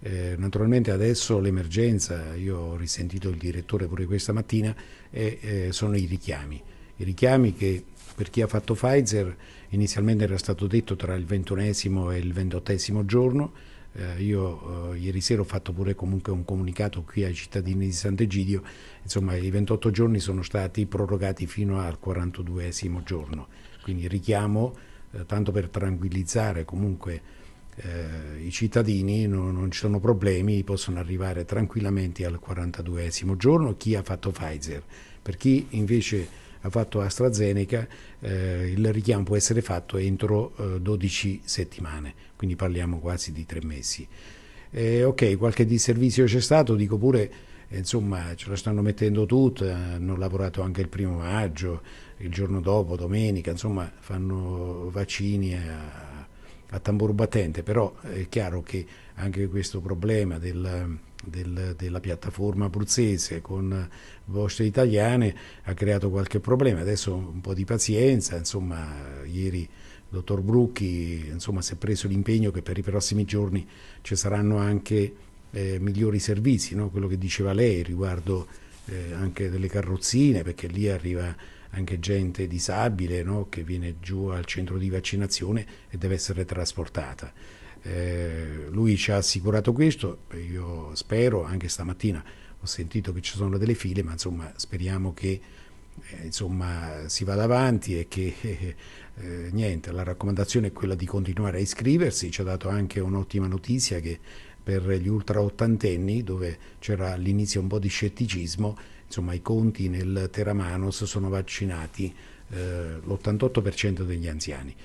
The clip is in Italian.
Eh, naturalmente adesso l'emergenza, io ho risentito il direttore pure questa mattina, eh, eh, sono i richiami. I richiami che per chi ha fatto Pfizer inizialmente era stato detto tra il ventunesimo e il ventottesimo giorno, eh, io eh, ieri sera ho fatto pure comunque un comunicato qui ai cittadini di Sant'Egidio, insomma i 28 giorni sono stati prorogati fino al 42 giorno, quindi richiamo eh, tanto per tranquillizzare comunque eh, i cittadini no, non ci sono problemi, possono arrivare tranquillamente al 42esimo giorno chi ha fatto Pfizer. Per chi invece ha fatto AstraZeneca, eh, il richiamo può essere fatto entro eh, 12 settimane, quindi parliamo quasi di tre mesi. Eh, ok, qualche disservizio c'è stato, dico pure, eh, insomma, ce la stanno mettendo tutta, hanno lavorato anche il primo maggio, il giorno dopo, domenica, insomma, fanno vaccini a, a tamburo battente, però è chiaro che anche questo problema del, del, della piattaforma abruzzese con voci italiane ha creato qualche problema, adesso un po' di pazienza, insomma ieri il dottor Brucchi insomma, si è preso l'impegno che per i prossimi giorni ci saranno anche eh, migliori servizi, no? quello che diceva lei riguardo eh, anche delle carrozzine, perché lì arriva anche gente disabile no? che viene giù al centro di vaccinazione e deve essere trasportata. Eh, lui ci ha assicurato questo, io spero, anche stamattina ho sentito che ci sono delle file, ma insomma speriamo che eh, insomma, si vada avanti e che eh, niente, la raccomandazione è quella di continuare a iscriversi, ci ha dato anche un'ottima notizia che per gli ultraottantenni, dove c'era all'inizio un po' di scetticismo, insomma i conti nel Teramanos sono vaccinati eh, l'88% degli anziani,